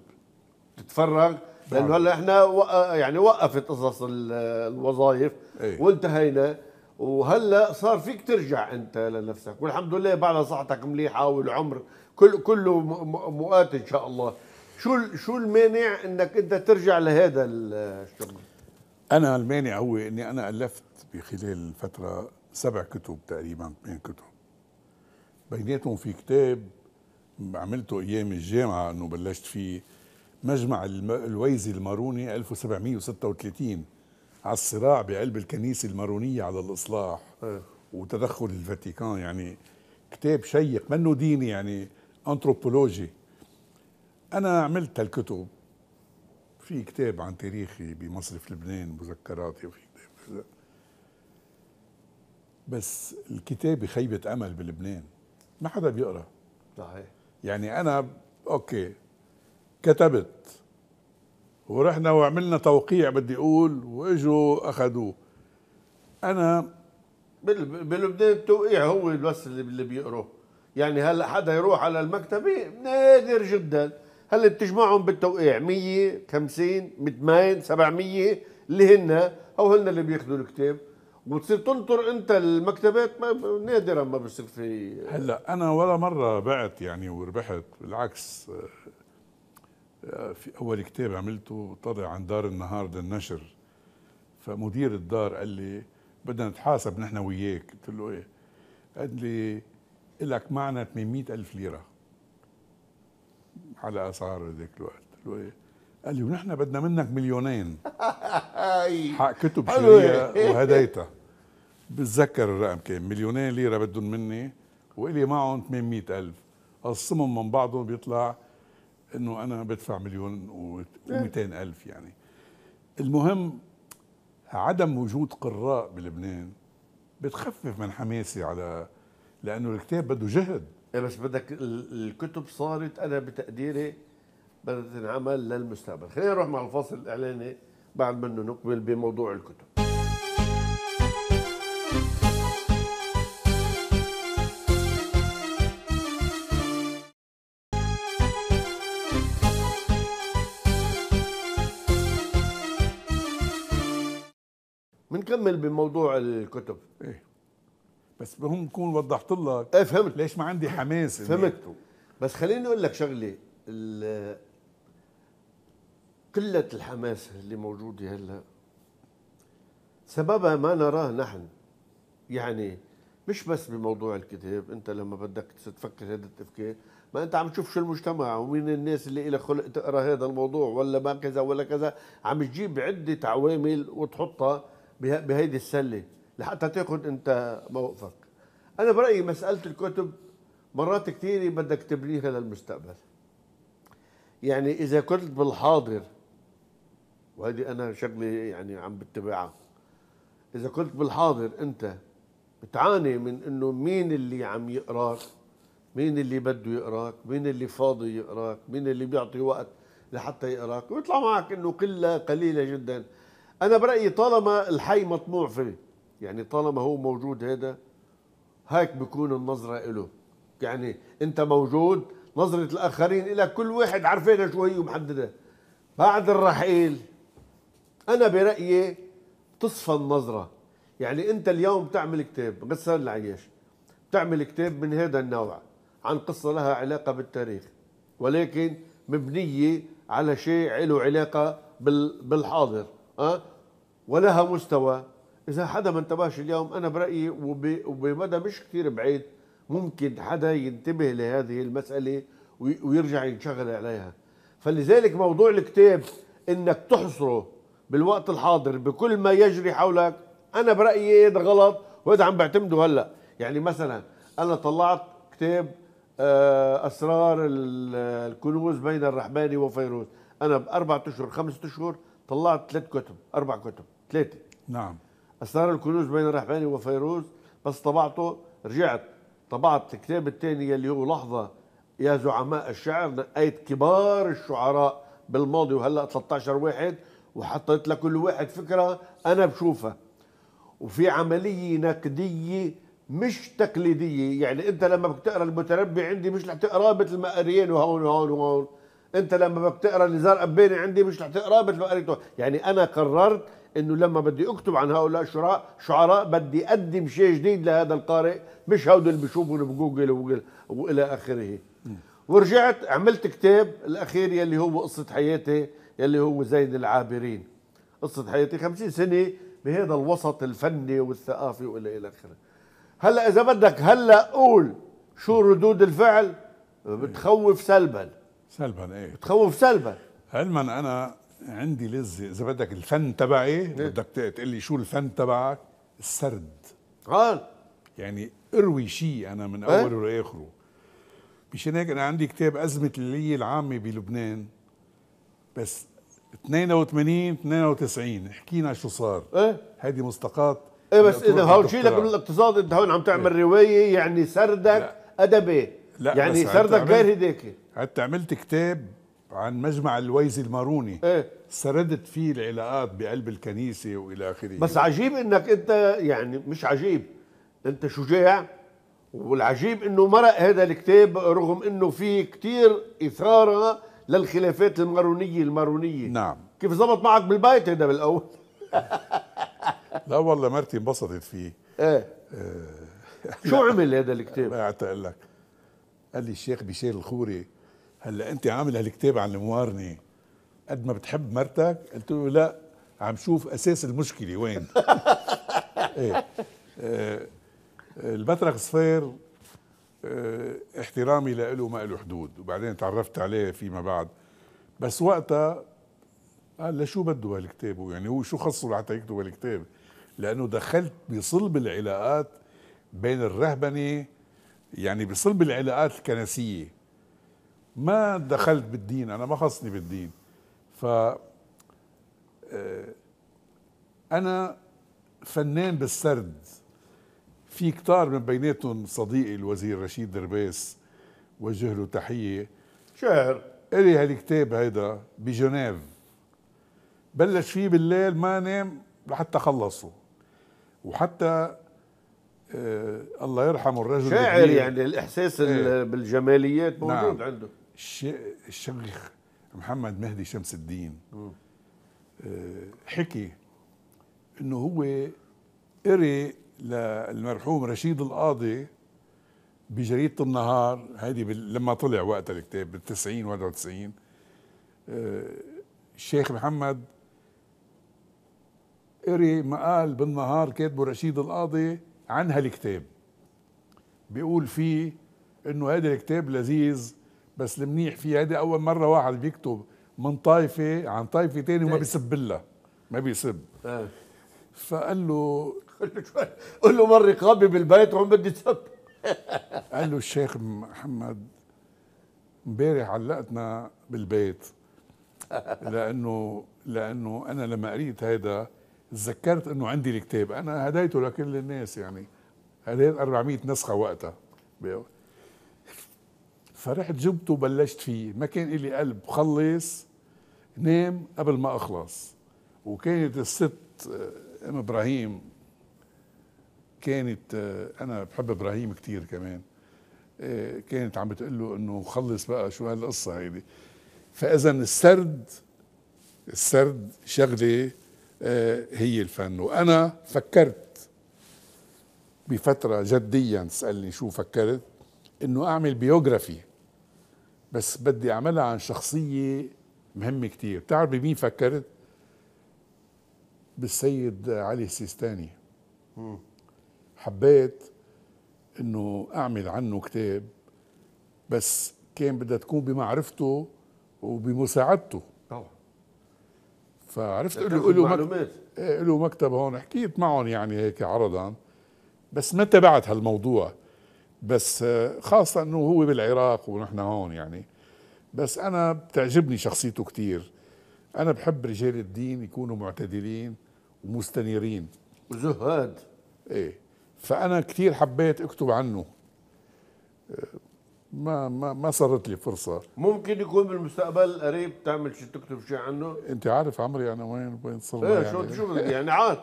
تتفرغ لانه هلا احنا وق يعني وقفت قصص الوظائف ايه؟ وانتهينا وهلا صار فيك ترجع انت لنفسك والحمد لله بعد صحتك مليحه والعمر كل كله مؤات ان شاء الله شو شو المانع انك انت ترجع لهذا الشغل انا المانع هو اني انا الفت بخلال فتره سبع كتب تقريبا ثمان كتب بيناتهم في كتاب عملته ايام الجامعه انه بلشت فيه مجمع الويزي الماروني 1736 على الصراع بقلب الكنيسه المارونيه على الاصلاح إيه. وتدخل الفاتيكان يعني كتاب شيق منه ديني يعني انثروبولوجي انا عملت هالكتب في كتاب عن تاريخي بمصرف لبنان مذكراتي وفي كتاب كذا بس الكتابة خيبة أمل بلبنان ما حدا بيقرأ صحيح يعني أنا أوكي كتبت ورحنا وعملنا توقيع بدي أقول وإجوا أخذوه أنا بلبنان التوقيع هو بس اللي بيقرأه يعني هلا حدا يروح على المكتبة نادر جداً هلا بتجمعهم بالتوقيع 100 50 200 700 اللي هن او هن اللي بياخذوا الكتاب وبتصير تنطر انت المكتبات ما نادرا ما بصير في هلا انا ولا مره بعت يعني وربحت بالعكس آه، آه، في اول كتاب عملته طلع عن دار النهار للنشر فمدير الدار قال لي بدنا نتحاسب نحن وياك قلت له ايه قال لي لك معنا 800 ألف ليرة على اسعار ذاك الوقت إيه؟ قال لي ونحن بدنا منك مليونين [LAUGHS] حق كتب شريها [LAUGHS] وهديتها بتذكر الرقم كان مليونين ليره بدهم مني والي معهم 800 ألف قسمهم من بعضهم بيطلع انه انا بدفع مليون و200 ألف يعني المهم عدم وجود قراء بلبنان بتخفف من حماسي على لانه الكتاب بده جهد إيه بس بدك الكتب صارت انا بتقديري بدها تنعمل للمستقبل خلينا نروح مع الفاصل الاعلاني بعد منه نقبل بموضوع الكتب بنكمل بموضوع الكتب إيه؟ بس هم كون وضحت لك ايه فهمت ليش ما عندي حماس فهمت بس خليني اقول لك شغله قله الحماس اللي موجوده هلا سببها ما نراه نحن يعني مش بس بموضوع الكتاب انت لما بدك تفكر هذا التفكير ما انت عم تشوف شو المجتمع ومين الناس اللي لها خلق تقرا هذا الموضوع ولا ما كذا ولا كذا عم تجيب عده عوامل وتحطها بهيدي السله لحتى تاخذ انت موقفك انا برايي مساله الكتب مرات كثيره بدك تبنيها للمستقبل يعني اذا كنت بالحاضر وهذه انا شغلي يعني عم بتبعها اذا كنت بالحاضر انت بتعاني من انه مين اللي عم يقراك مين اللي بده يقراك مين اللي فاضي يقراك مين اللي بيعطي وقت لحتى يقراك ويطلع معك انه قله قليله جدا انا برايي طالما الحي مطموع فيه يعني طالما هو موجود هذا هيك بكون النظرة له يعني انت موجود نظرة الاخرين الى كل واحد عارفينها شو هي ومحددة بعد الرحيل انا برأيي تصفى النظرة يعني انت اليوم بتعمل كتاب غسان العياش بتعمل كتاب من هذا النوع عن قصة لها علاقة بالتاريخ ولكن مبنية على شيء له علاقة بالحاضر أه؟ ولها مستوى اذا حدا ما انتبهش اليوم انا برايي وبمدى مش كثير بعيد ممكن حدا ينتبه لهذه المساله ويرجع ينشغل عليها فلذلك موضوع الكتاب انك تحصره بالوقت الحاضر بكل ما يجري حولك انا برايي هذا إيه غلط وهذا عم بعتمده هلا يعني مثلا انا طلعت كتاب آه، اسرار الكنوز بين الرحمن وفيروز انا باربع اشهر خمس اشهر طلعت ثلاث كتب اربع كتب ثلاثه نعم أثار الكنوز بين الرحباني وفيروز بس طبعته رجعت طبعت الكتاب الثاني يلي هو لحظة يا زعماء الشعر نقيت كبار الشعراء بالماضي وهلا 13 واحد وحطيت لكل واحد فكرة أنا بشوفها وفي عملية نقدية مش تقليدية يعني أنت لما بتقرأ المتربي عندي مش رح تقراه مثل ما قرينه هون وهون وهون أنت لما بتقرأ نزار قباني عندي مش رح تقراه مثل ما قريته يعني أنا قررت انه لما بدي اكتب عن هؤلاء الشعراء شعراء بدي اقدم شيء جديد لهذا القارئ مش هود اللي بشوفهم بجوجل والى اخره ورجعت عملت كتاب الاخير يلي هو قصه حياتي يلي هو زين العابرين قصه حياتي 50 سنه بهذا الوسط الفني والثقافي والى الى اخره هلا اذا بدك هلا قول شو ردود الفعل بتخوف سلبا سلبا ايه بتخوف سلبا علما انا عندي لذه اذا بدك الفن تبعي إيه. بدك تقول لي شو الفن تبعك السرد اه يعني اروي شيء انا من إيه. اوله إيه؟ لاخره مشان هيك انا عندي كتاب ازمه الليليه العامه بلبنان بس 82 92 حكينا شو صار ايه هيدي مستقات ايه بس اذا هون شيلك من الاقتصاد انت هون عم تعمل إيه؟ روايه يعني سردك لا. ادبي لا يعني سردك غير هديك حتى عملت كتاب عن مجمع الويزي الماروني ايه سردت فيه العلاقات بقلب الكنيسه والى اخره بس عجيب انك انت يعني مش عجيب انت شجاع والعجيب انه مرق هذا الكتاب رغم انه فيه كتير اثاره للخلافات المارونيه المارونيه نعم كيف زبط معك بالبيت هذا بالاول [LAUGHS] لا والله مرتي انبسطت فيه ايه آه. شو عمل هذا الكتاب؟ قعدت [LAUGHS] اقول لك قال لي الشيخ بشير الخوري هلا انت عامل هالكتاب عن الموارنه قد ما بتحب مرتك قلت له لا عم شوف اساس المشكله وين [LAUGHS] ايه آه البطرق صفير آه احترامي له ما له حدود وبعدين تعرفت عليه فيما بعد بس وقتها قال لشو بده هالكتاب يعني هو شو خصه لحتى يكتب هالكتاب لانه دخلت بصلب العلاقات بين الرهبنه يعني بصلب العلاقات الكنسيه ما دخلت بالدين انا ما خصني بالدين ف آه، انا فنان بالسرد في كتار من بيناتهم صديقي الوزير رشيد درباس وجه له تحيه شاعر الي هالكتاب هيدا بجنيف بلش فيه بالليل ما نام لحتى خلصه وحتى آه الله يرحمه الرجل شاعر يعني الاحساس ايه بالجماليات موجود نعم. عنده الشيخ محمد مهدي شمس الدين آه، حكي انه هو قري للمرحوم رشيد القاضي بجريده النهار هيدي لما طلع وقت الكتاب بال 90 91 الشيخ محمد قري مقال بالنهار كاتبه رشيد القاضي عن هالكتاب بيقول فيه انه هذا الكتاب لذيذ بس المنيح فيها هيدي اول مره واحد بيكتب من طائفه عن طائفه ثانيه وما إيه. بيسب لها ما بيسب إيه. فقال له قل له مر رقابي بالبيت وعم بدي تسب [LAUGHS] قال له الشيخ محمد امبارح علقتنا بالبيت لانه لانه انا لما قريت هيدا تذكرت انه عندي الكتاب انا هديته لكل الناس يعني هديت 400 نسخه وقتها فرحت جبته وبلشت فيه ما كان إلي قلب خلص نام قبل ما أخلص وكانت الست آه، ام ابراهيم كانت آه، انا بحب ابراهيم كثير كمان آه، كانت عم بتقول له انه خلص بقى شو هالقصه هيدي فاذا السرد السرد شغله هي الفن وانا فكرت بفتره جديا تسالني شو فكرت انه اعمل بيوغرافي بس بدي اعملها عن شخصيه مهمه كتير بتعرف بمين فكرت بالسيد علي السيستاني حبيت انه اعمل عنه كتاب بس كان بدها تكون بمعرفته وبمساعدته طبعا فعرفت له له إيه، مكتب له مكتب هون حكيت معهم يعني هيك عرضا بس ما تبعت هالموضوع بس آه، خاصة انه هو بالعراق ونحن هون يعني بس انا بتعجبني شخصيته كثير انا بحب رجال الدين يكونوا معتدلين ومستنيرين وزهاد ايه فانا كثير حبيت اكتب عنه آه، ما ما ما صارت لي فرصه ممكن يكون بالمستقبل القريب تعمل شيء تكتب شيء عنه انت عارف عمري انا وين وين صرنا ايه يعني شو شو يعني عاد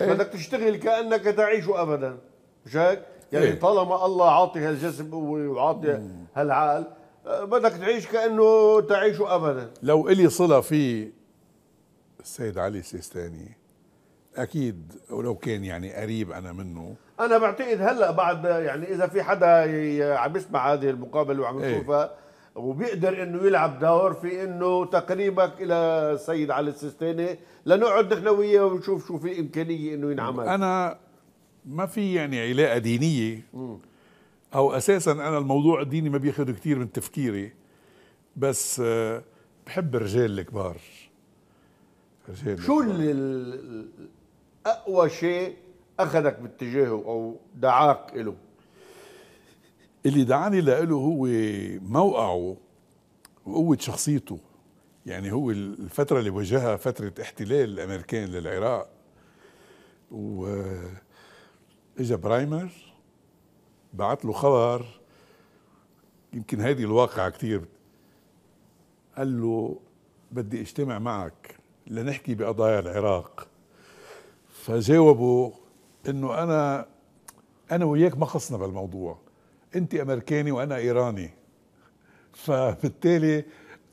إيه؟ بدك تشتغل كانك تعيش ابدا جاك يعني إيه؟ طالما الله عاطي هالجسم وعاطي هالعقل آه، بدك تعيش كانه تعيشه ابدا لو الي صله في السيد علي السيستاني اكيد ولو كان يعني قريب انا منه انا بعتقد هلا بعد يعني اذا في حدا عم يسمع هذه المقابله وعم إيه. يشوفها إيه؟ وبيقدر انه يلعب دور في انه تقريبك الى السيد علي السيستاني لنقعد نحن وياه ونشوف شو في امكانيه انه ينعمل انا ما في يعني علاقه دينيه او اساسا انا الموضوع الديني ما بياخذ كثير من تفكيري بس آه، بحب الرجال الكبار الرجال شو اللي اقوى شيء اخذك باتجاهه او دعاك له اللي دعاني له هو موقعه وقوة شخصيته يعني هو الفترة اللي واجهها فترة احتلال الأمريكان للعراق و اجى برايمر بعت له خبر يمكن هذه الواقعة كثير قال له بدي اجتمع معك لنحكي بقضايا العراق فجاوبه انه انا انا وياك ما خصنا بالموضوع انت امريكاني وانا ايراني [LAUGHS] فبالتالي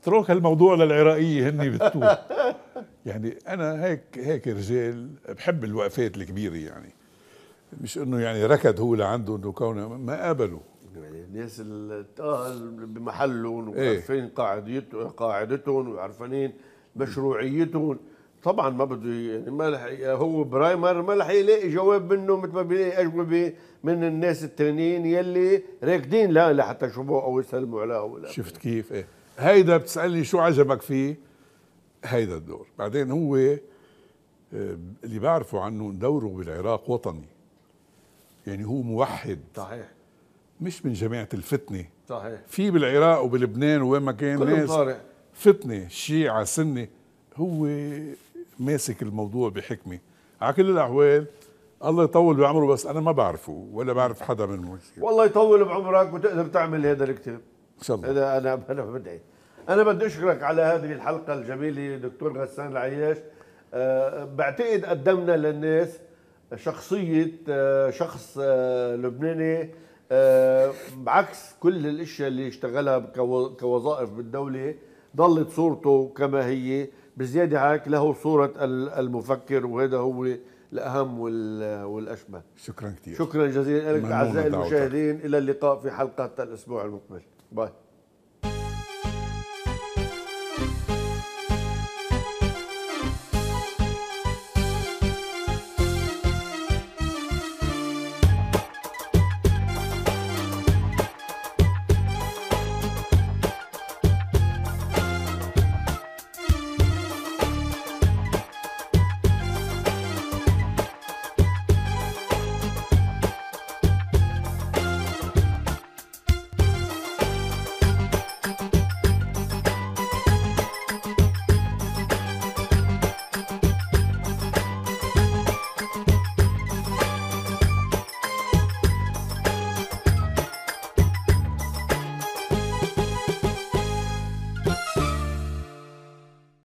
اترك هالموضوع للعراقيه هن بتوه [LAUGHS] يعني انا هيك هيك رجال بحب الوقفات الكبيره يعني مش انه يعني ركض هو لعنده انه كونه ما قابله الناس اه بمحلهم إيه. وعارفين قاعدتهم قاعدتهم وعارفين مشروعيتهم طبعا ما بده يعني ما لح هو برايمر ما رح يلاقي جواب منه مثل ما بيلاقي اجوبه من الناس التانيين يلي راكدين لا لحتى يشوفوه او يسلموا عليه لا شفت كيف ايه هيدا بتسالني شو عجبك فيه هيدا الدور بعدين هو آه، اللي بعرفه عنه دوره بالعراق وطني يعني هو موحد صحيح مش من جماعه الفتنه صحيح في بالعراق وبلبنان وين ما كان ناس طارق. فتنه شيعه سنه هو ماسك الموضوع بحكمه على كل الاحوال الله يطول بعمره بس انا ما بعرفه ولا بعرف حدا منه والله يطول بعمرك وتقدر تعمل هذا الكتاب ان شاء الله هذا انا [LAUGHS] انا بدعي انا بدي اشكرك على هذه الحلقه الجميله دكتور غسان العياش أه بعتقد قدمنا للناس شخصيه آه، شخص آه، لبناني آه، بعكس كل الاشياء اللي اشتغلها كوظائف بالدوله ضلت صورته كما هي بزياده هيك له صوره المفكر وهذا هو الاهم والاشبه شكرا كثير شكرا جزيلا لك اعزائي المشاهدين الى اللقاء في حلقه الاسبوع المقبل باي